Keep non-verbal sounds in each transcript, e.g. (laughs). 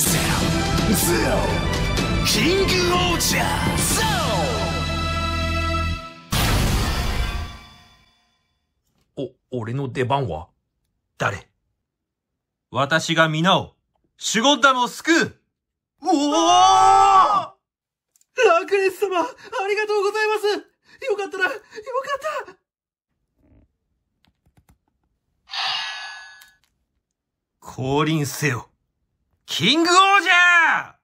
ゼロゼロキングオージャーゼロお、俺の出番は誰私が皆を、シュゴッダムを救うおラクレス様、ありがとうございますよかったら、よかった降臨せよ。キングオージャ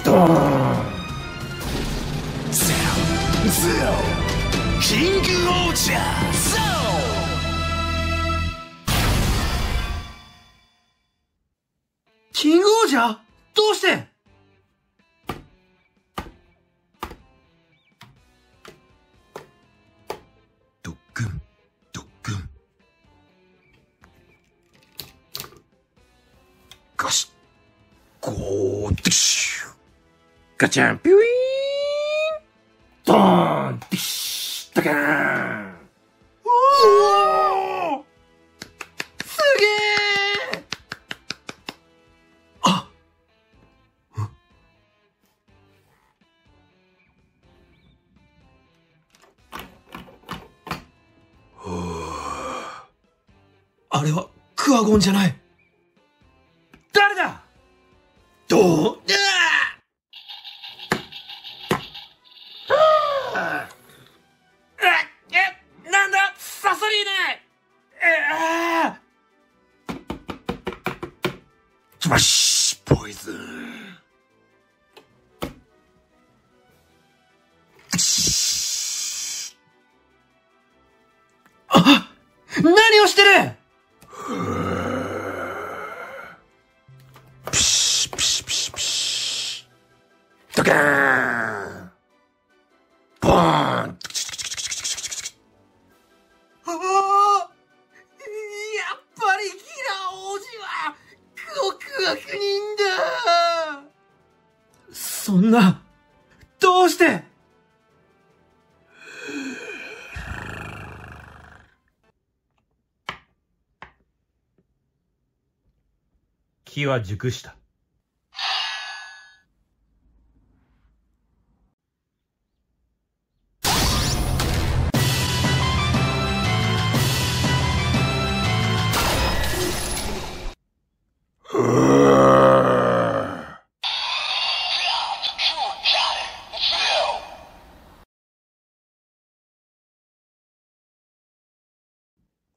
ードゼロゼロキングオージャーゼロキングオージャーどうしてガチャン、ピュイーンドーンディッシュドカーンおおすげえああれはクワゴンじゃないは熟した。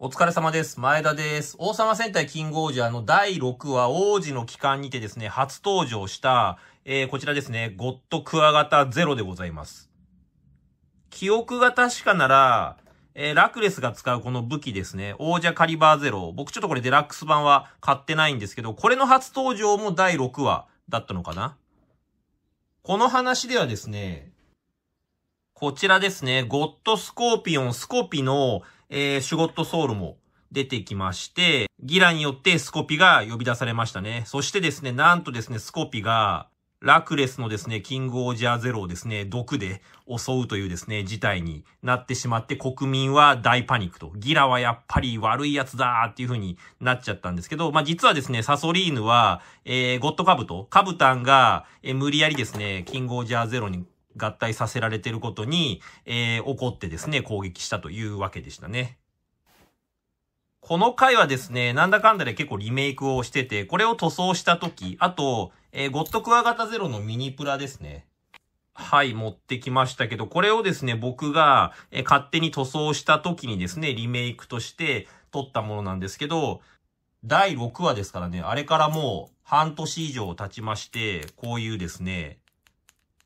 お疲れ様です。前田です。王様戦隊キングオージャーの第6話、王子の帰還にてですね、初登場した、えー、こちらですね、ゴッドクワガタゼロでございます。記憶が確かなら、えー、ラクレスが使うこの武器ですね、王者カリバーゼロ。僕ちょっとこれデラックス版は買ってないんですけど、これの初登場も第6話だったのかなこの話ではですね、こちらですね、ゴッドスコーピオン、スコピの、えー、シュゴットソウルも出てきまして、ギラによってスコピが呼び出されましたね。そしてですね、なんとですね、スコピが、ラクレスのですね、キングオージャーゼロをですね、毒で襲うというですね、事態になってしまって、国民は大パニックと。ギラはやっぱり悪いやつだーっていう風になっちゃったんですけど、まあ、実はですね、サソリーヌは、えー、ゴッドカブト、カブタンが、えー、無理やりですね、キングオージャーゼロに合体させられてることに、えー、怒ってですね、攻撃したというわけでしたね。この回はですね、なんだかんだで結構リメイクをしてて、これを塗装した時、あと、えー、ゴッドクワガタゼロのミニプラですね。はい、持ってきましたけど、これをですね、僕が、えー、勝手に塗装した時にですね、リメイクとして撮ったものなんですけど、第6話ですからね、あれからもう半年以上経ちまして、こういうですね、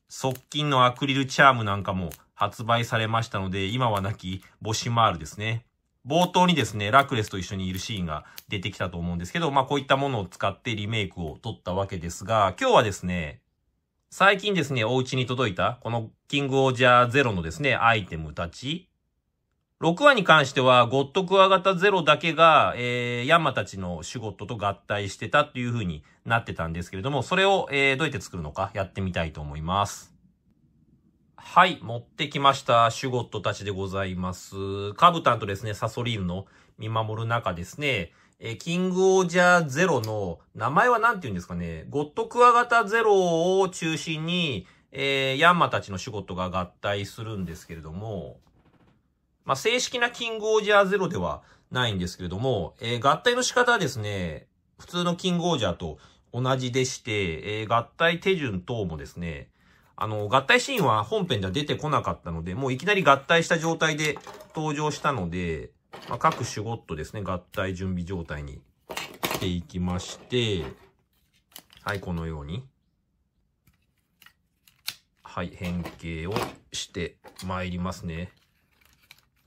側近のアクリルチャームなんかも発売されましたので、今はなきボシマールですね。冒頭にですね、ラクレスと一緒にいるシーンが出てきたと思うんですけど、まあこういったものを使ってリメイクを撮ったわけですが、今日はですね、最近ですね、お家に届いた、このキングオージャーゼロのですね、アイテムたち、6話に関しては、ゴッドクワガタゼロだけが、えー、ヤンマたちのシュゴットと合体してたっていう風になってたんですけれども、それを、えー、どうやって作るのかやってみたいと思います。はい、持ってきました。シュゴットたちでございます。カブタンとですね、サソリーヌの見守る中ですね、えー、キングオージャーゼロの、名前は何て言うんですかね、ゴッドクワガタゼロを中心に、えー、ヤンマたちのシュゴットが合体するんですけれども、まあ、正式なキングオージャーゼロではないんですけれども、えー、合体の仕方はですね、普通のキングオージャーと同じでして、えー、合体手順等もですね、あの、合体シーンは本編では出てこなかったので、もういきなり合体した状態で登場したので、まあ、各種ごとですね、合体準備状態にしていきまして、はい、このように。はい、変形をして参りますね。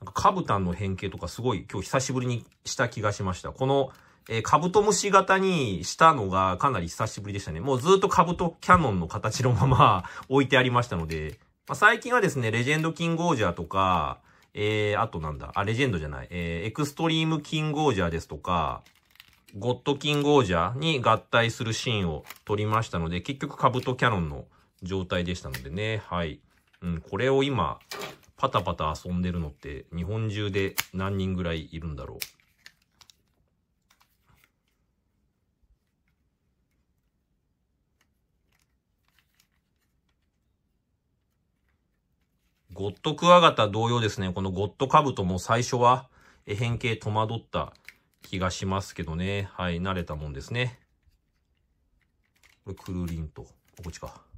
なんかカブタンの変形とかすごい今日久しぶりにした気がしました。この、えー、カブトムシ型にしたのがかなり久しぶりでしたね。もうずっとカブトキャノンの形のまま置いてありましたので、まあ、最近はですね、レジェンドキングオージャーとか、えー、あとなんだ、あ、レジェンドじゃない、えー、エクストリームキングオージャーですとか、ゴッドキングオージャーに合体するシーンを撮りましたので、結局カブトキャノンの状態でしたのでね、はい。うん、これを今、パタパタ遊んでるのって日本中で何人ぐらいいるんだろうゴッドクワガタ同様ですね、このゴッドカブトも最初は変形戸惑った気がしますけどね。はい、慣れたもんですね。これ、クルリンと。こっちか。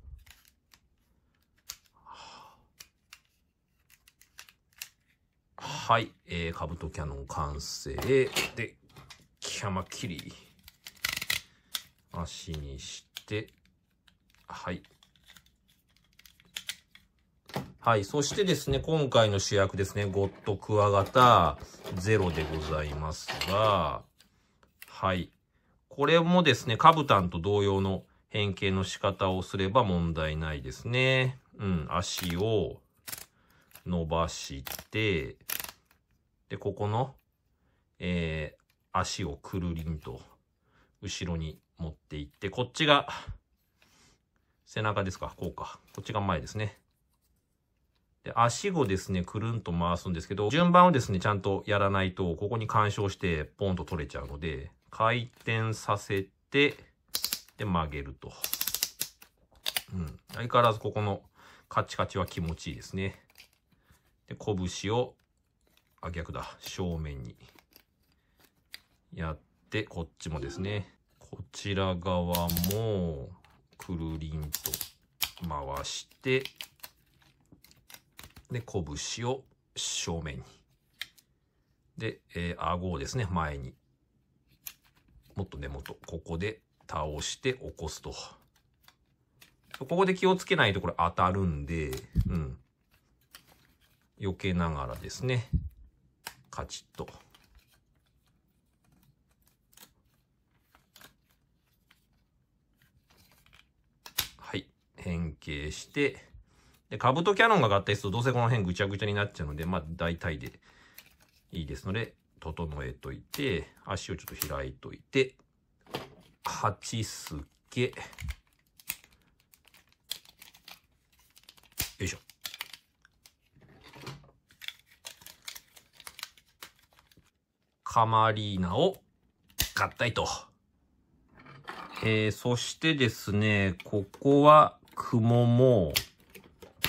はい、えー、カブトキャノン完成で、キャマキリ、足にして、はい。はい。そしてですね、今回の主役ですね、ゴッドクワガタゼロでございますが、はい。これもですね、カブタンと同様の変形の仕方をすれば問題ないですね。うん、足を伸ばして、で、ここの、えー、足をくるりんと後ろに持っていって、こっちが背中ですか、こうか。こっちが前ですね。で、足をですね、くるんと回すんですけど、順番をですね、ちゃんとやらないと、ここに干渉して、ポンと取れちゃうので、回転させて、で、曲げると。うん。相変わらずここのカチカチは気持ちいいですね。で、拳をあ、逆だ。正面に。やって、こっちもですね。こちら側も、くるりんと回して、で、拳を正面に。で、えー、顎をですね、前に。もっと根元、ここで倒して起こすと。ここで気をつけないとこれ当たるんで、うん。避けながらですね、カチッと。はい。変形して、で、カブとキャノンが合体すると、どうせこの辺ぐちゃぐちゃになっちゃうので、まあ、大体でいいですので、整えといて、足をちょっと開いといて、8すけ、カマリーナを合体と。えー、そしてですね、ここはクモモ。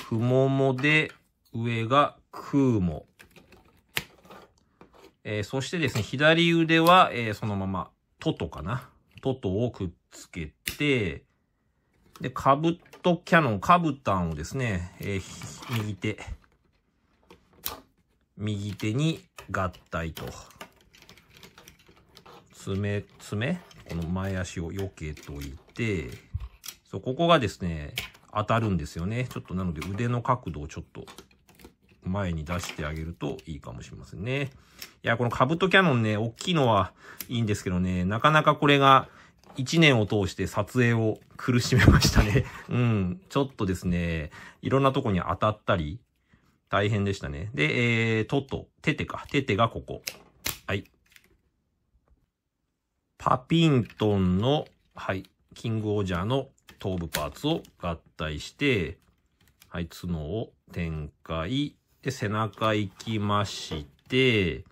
クモモで、上がクーモ。えー、そしてですね、左腕は、えー、そのままトトかな。トトをくっつけて、で、カブトキャノン、カブタンをですね、えー、右手、右手に合体と。爪、爪この前足を避けといて、そう、ここがですね、当たるんですよね。ちょっとなので腕の角度をちょっと前に出してあげるといいかもしれませんね。いや、このカブトキャノンね、大きいのはいいんですけどね、なかなかこれが1年を通して撮影を苦しめましたね。(laughs) うん、ちょっとですね、いろんなとこに当たったり、大変でしたね。で、えー、トト、テテか、テテがここ。パピントンの、はい、キングオージャーの頭部パーツを合体して、はい、角を展開。で、背中行きまして、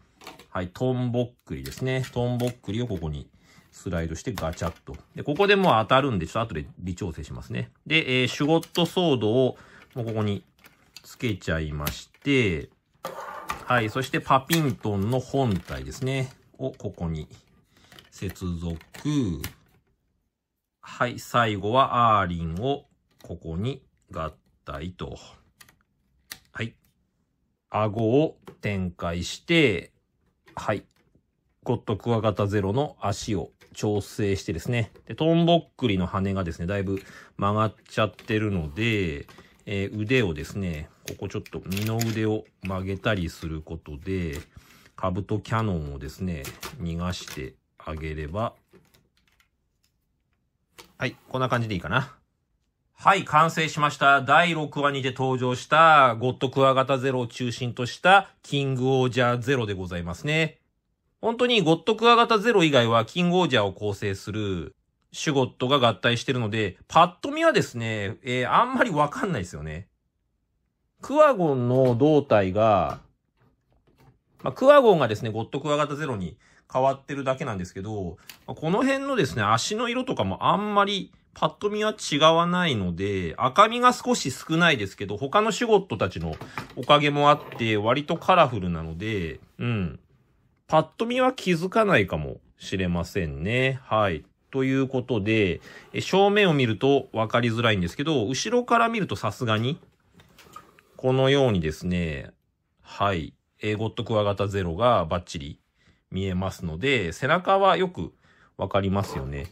はい、トンボックリですね。トンボックリをここにスライドしてガチャッと。で、ここでもう当たるんで、ちょっと後で微調整しますね。で、えー、シュゴットソードをもうここにつけちゃいまして、はい、そしてパピントンの本体ですね。をここに接続。はい、最後はアーリンをここに合体と。はい。顎を展開して、はい。ゴッドクワガタゼロの足を調整してですね。で、トンボックリの羽がですね、だいぶ曲がっちゃってるので、えー、腕をですね、ここちょっと二の腕を曲げたりすることで、カブトキャノンをですね、逃がしてあげれば。はい、こんな感じでいいかな。はい、完成しました。第6話にて登場した、ゴッドクワガタゼロを中心とした、キングオージャーゼロでございますね。本当にゴッドクワガタゼロ以外は、キングオージャーを構成する、シュゴットが合体してるので、パッと見はですね、えー、あんまりわかんないですよね。クワゴンの胴体が、まあ、クワゴンがですね、ゴッドクワガタゼロに変わってるだけなんですけど、この辺のですね、足の色とかもあんまりパッと見は違わないので、赤みが少し少ないですけど、他のシュゴットたちのおかげもあって、割とカラフルなので、うん。パッと見は気づかないかもしれませんね。はい。ということで、正面を見ると分かりづらいんですけど、後ろから見るとさすがに、このようにですね、はい。ゴッドクワガタゼロがバッチリ見えますので、背中はよくわかりますよね。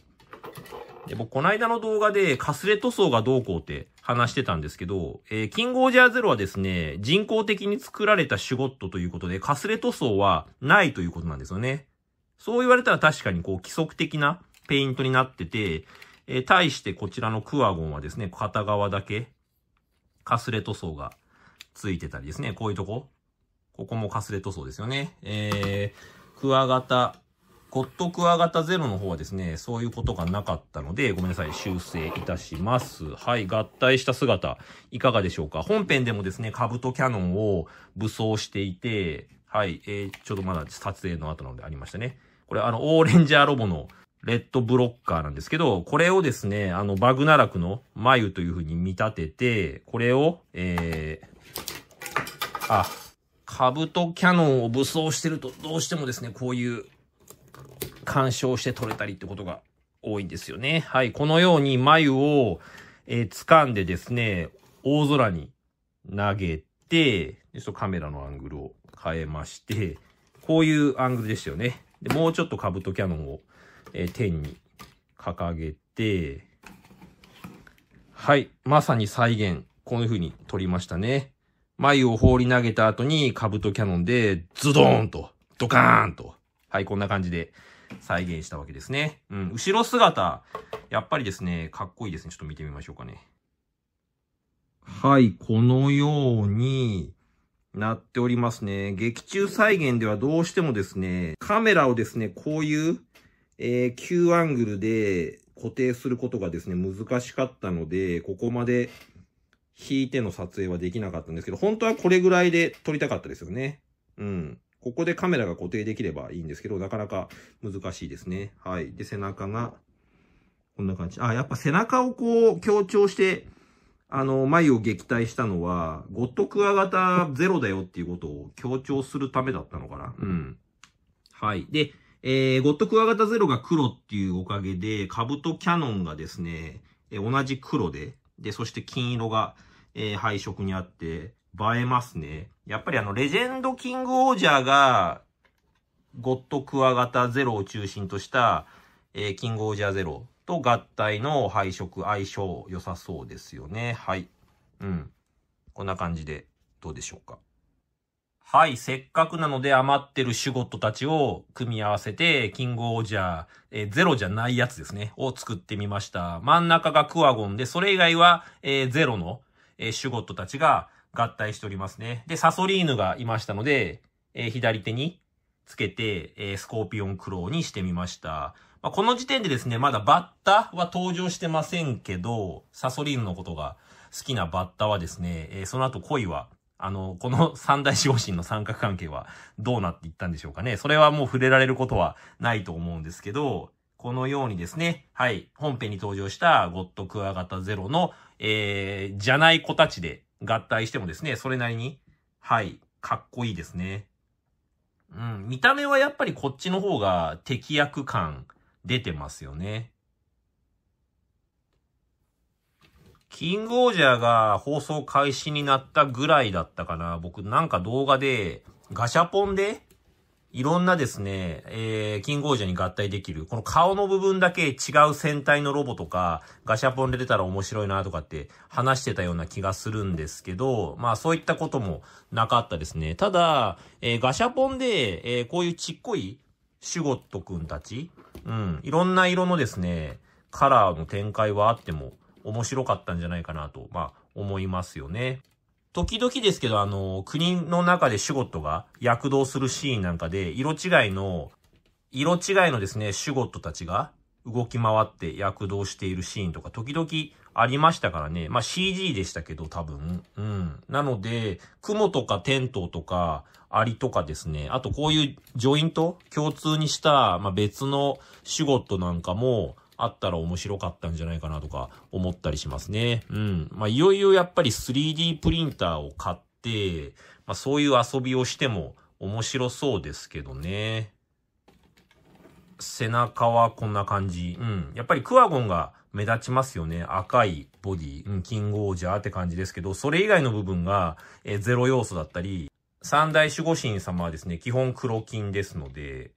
で僕、この間の動画で、かすれ塗装がどうこうって話してたんですけど、えー、キングオージャーゼロはですね、人工的に作られたシュゴットということで、かすれ塗装はないということなんですよね。そう言われたら確かにこう規則的なペイントになってて、えー、対してこちらのクワゴンはですね、片側だけ、かすれ塗装がついてたりですね、こういうとこ。ここもかすれ塗装ですよね。えー、クワガタ、ゴットクワガタゼロの方はですね、そういうことがなかったので、ごめんなさい、修正いたします。はい、合体した姿、いかがでしょうか本編でもですね、カブトキャノンを武装していて、はい、えー、ちょっとまだ撮影の後なのでありましたね。これあの、オーレンジャーロボのレッドブロッカーなんですけど、これをですね、あの、バグナラクの眉という風に見立てて、これを、えー、あ、カブトキャノンを武装してると、どうしてもですね、こういう干渉して取れたりってことが多いんですよね。はい。このように眉を、えー、掴んでですね、大空に投げて、ちょっとカメラのアングルを変えまして、こういうアングルでしたよね。でもうちょっとカブトキャノンを、えー、天に掲げて、はい。まさに再現。こういう風に撮りましたね。眉を放り投げた後に、カブトキャノンで、ズドーンと、ドカーンと。はい、こんな感じで再現したわけですね。うん、後ろ姿、やっぱりですね、かっこいいですね。ちょっと見てみましょうかね。はい、このように、なっておりますね。劇中再現ではどうしてもですね、カメラをですね、こういう、えー、急アングルで固定することがですね、難しかったので、ここまで引いての撮影はできなかったんですけど、本当はこれぐらいで撮りたかったですよね。うん。ここでカメラが固定できればいいんですけど、なかなか難しいですね。はい。で、背中が、こんな感じ。あ、やっぱ背中をこう、強調して、あの、眉を撃退したのは、ゴッドクワガタゼロだよっていうことを強調するためだったのかなうん。はい。で、えー、ゴッドクワガタゼロが黒っていうおかげで、カブトキャノンがですね、え同じ黒で、で、そして金色が、えー、配色にあって、映えますね。やっぱりあの、レジェンドキングオージャーが、ゴッドクワガタゼロを中心とした、えー、キングオージャーゼロと合体の配色、相性良さそうですよね。はい。うん。こんな感じで、どうでしょうか。はい、せっかくなので余ってるシュゴットたちを組み合わせて、キングオージャー、えー、ゼロじゃないやつですね、を作ってみました。真ん中がクワゴンで、それ以外は、えー、ゼロの、えー、シュゴットたちが合体しておりますね。で、サソリーヌがいましたので、えー、左手につけて、えー、スコーピオンクローにしてみました。まあ、この時点でですね、まだバッタは登場してませんけど、サソリーヌのことが好きなバッタはですね、えー、その後恋は、あの、この三大守護神の三角関係はどうなっていったんでしょうかね。それはもう触れられることはないと思うんですけど、このようにですね、はい、本編に登場したゴッドクワガタゼロのえー、じゃない子たちで合体してもですね、それなりに、はい、かっこいいですね。うん、見た目はやっぱりこっちの方が適役感出てますよね。キングオージャーが放送開始になったぐらいだったかな。僕なんか動画でガシャポンでいろんなですね、えー、キングオージャに合体できる、この顔の部分だけ違う戦隊のロボとか、ガシャポンで出たら面白いなとかって話してたような気がするんですけど、まあそういったこともなかったですね。ただ、えー、ガシャポンで、えー、こういうちっこいシュゴットくんたち、うん、いろんな色のですね、カラーの展開はあっても面白かったんじゃないかなと、まあ思いますよね。時々ですけど、あの、国の中でシュゴットが躍動するシーンなんかで、色違いの、色違いのですね、シュゴットたちが動き回って躍動しているシーンとか、時々ありましたからね。まあ、CG でしたけど、多分。うん。なので、雲とかテントとか、アリとかですね。あと、こういうジョイント共通にした、まあ、別のシュゴットなんかも、あったら面白かったんじゃないかなとか思ったりしますね。うん。まあ、いよいよやっぱり 3D プリンターを買って、まあ、そういう遊びをしても面白そうですけどね。背中はこんな感じ。うん。やっぱりクワゴンが目立ちますよね。赤いボディ、うん、キングオージャーって感じですけど、それ以外の部分が、えゼロ要素だったり、三大守護神様はですね、基本黒金ですので、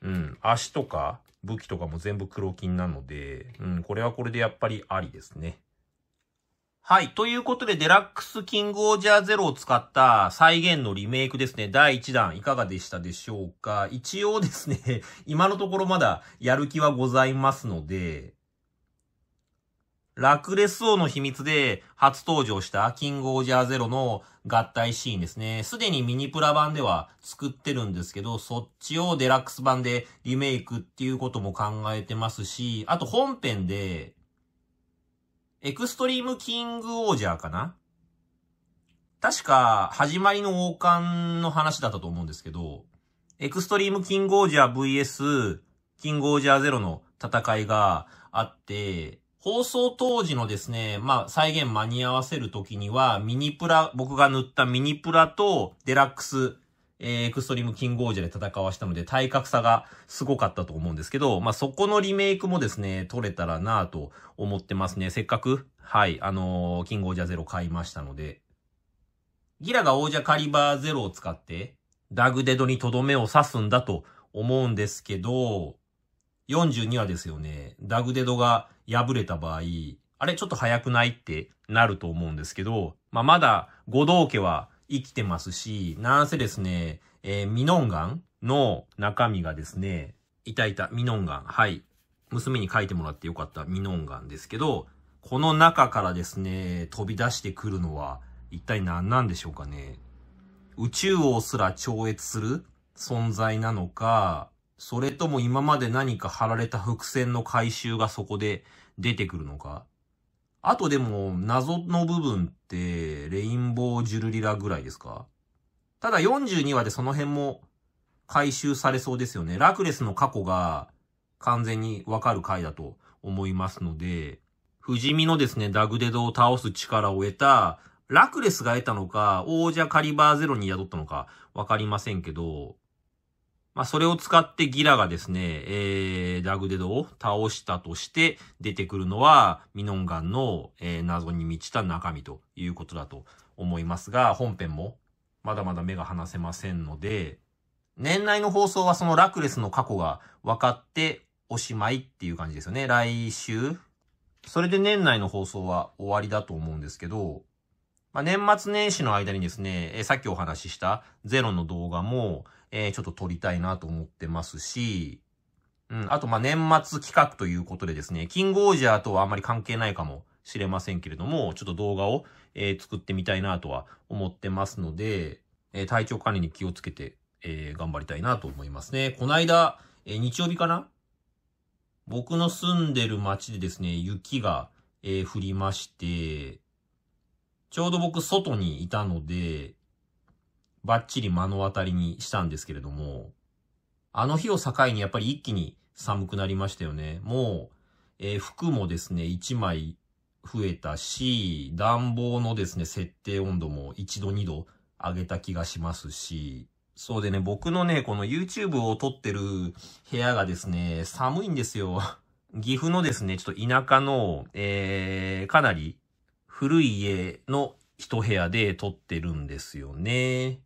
うん、足とか、武器とかも全部黒金なので、うん、これはこれでやっぱりありですね。はい。ということで、デラックスキングオージャーゼロを使った再現のリメイクですね。第1弾いかがでしたでしょうか一応ですね、(laughs) 今のところまだやる気はございますので、ラクレス王の秘密で初登場したキングオージャーゼロの合体シーンですね。すでにミニプラ版では作ってるんですけど、そっちをデラックス版でリメイクっていうことも考えてますし、あと本編で、エクストリームキングオージャーかな確か、始まりの王冠の話だったと思うんですけど、エクストリームキングオージャー VS キングオージャーゼロの戦いがあって、放送当時のですね、まあ、再現間に合わせるときには、ミニプラ、僕が塗ったミニプラと、デラックス、えー、エクストリームキングオージャで戦わしたので、体格差がすごかったと思うんですけど、まあ、そこのリメイクもですね、取れたらなと思ってますね。せっかく、はい、あのー、キングオージャゼロ買いましたので。ギラが王者カリバーゼロを使って、ダグデドにとどめを刺すんだと思うんですけど、42話ですよね。ダグデドが破れた場合、あれちょっと早くないってなると思うんですけど、まあ、まだ五道家は生きてますし、なんせですね、えー、ミノンガンの中身がですね、いたいた、ミノンガン。はい。娘に書いてもらってよかったミノンガンですけど、この中からですね、飛び出してくるのは一体何なんでしょうかね。宇宙王すら超越する存在なのか、それとも今まで何か貼られた伏線の回収がそこで出てくるのかあとでも、謎の部分って、レインボージュルリラぐらいですかただ42話でその辺も回収されそうですよね。ラクレスの過去が完全にわかる回だと思いますので、不死身のですね、ダグデドを倒す力を得た、ラクレスが得たのか、王者カリバーゼロに宿ったのか、わかりませんけど、まあ、それを使ってギラがですね、えー、ダグデドを倒したとして出てくるのは、ミノンガンの、えー、謎に満ちた中身ということだと思いますが、本編もまだまだ目が離せませんので、年内の放送はそのラクレスの過去が分かっておしまいっていう感じですよね。来週。それで年内の放送は終わりだと思うんですけど、まあ、年末年始の間にですね、えー、さっきお話ししたゼロの動画も、えちょっと撮りたいなと思ってますし、うん、あと、ま、年末企画ということでですね、キングオージャーとはあんまり関係ないかもしれませんけれども、ちょっと動画を、えー、作ってみたいなとは思ってますので、えー、体調管理に気をつけて、えー、頑張りたいなと思いますね。この間、えー、日曜日かな僕の住んでる街でですね、雪が、えー、降りまして、ちょうど僕外にいたので、バッチリ目の当たりにしたんですけれども、あの日を境にやっぱり一気に寒くなりましたよね。もう、えー、服もですね、1枚増えたし、暖房のですね、設定温度も1度2度上げた気がしますし、そうでね、僕のね、この YouTube を撮ってる部屋がですね、寒いんですよ。(laughs) 岐阜のですね、ちょっと田舎の、えー、かなり古い家の一部屋で撮ってるんですよね。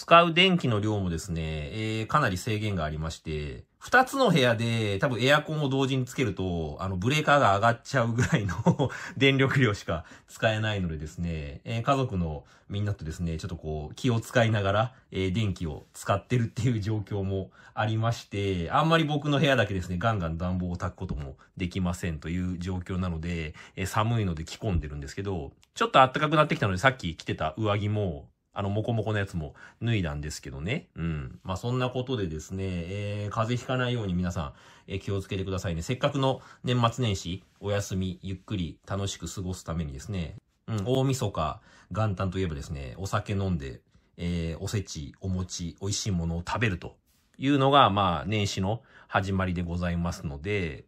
使う電気の量もですね、えー、かなり制限がありまして、二つの部屋で多分エアコンを同時につけると、あのブレーカーが上がっちゃうぐらいの (laughs) 電力量しか使えないのでですね、えー、家族のみんなとですね、ちょっとこう気を使いながら、えー、電気を使ってるっていう状況もありまして、あんまり僕の部屋だけですね、ガンガン暖房を焚くこともできませんという状況なので、えー、寒いので着込んでるんですけど、ちょっと暖かくなってきたのでさっき着てた上着もあの、もこもこのやつも脱いだんですけどね。うん。まあ、そんなことでですね、えー、風邪ひかないように皆さん、えー、気をつけてくださいね。せっかくの年末年始、お休み、ゆっくり、楽しく過ごすためにですね、うん、大晦日、元旦といえばですね、お酒飲んで、えー、おせち、お餅、美味しいものを食べるというのが、まあ、年始の始まりでございますので、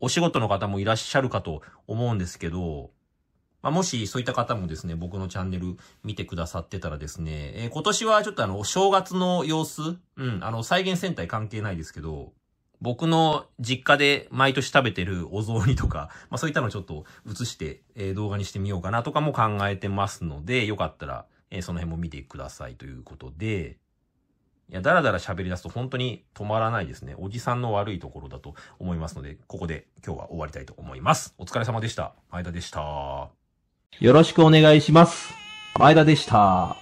お仕事の方もいらっしゃるかと思うんですけど、まあ、もしそういった方もですね、僕のチャンネル見てくださってたらですね、えー、今年はちょっとあの、お正月の様子、うん、あの、再現戦隊関係ないですけど、僕の実家で毎年食べてるお雑煮とか、(laughs) まあ、そういったのちょっと映して、えー、動画にしてみようかなとかも考えてますので、よかったら、えー、その辺も見てくださいということで、いや、だらだら喋り出すと本当に止まらないですね。おじさんの悪いところだと思いますので、ここで今日は終わりたいと思います。お疲れ様でした。前田でした。よろしくお願いします。前田でした。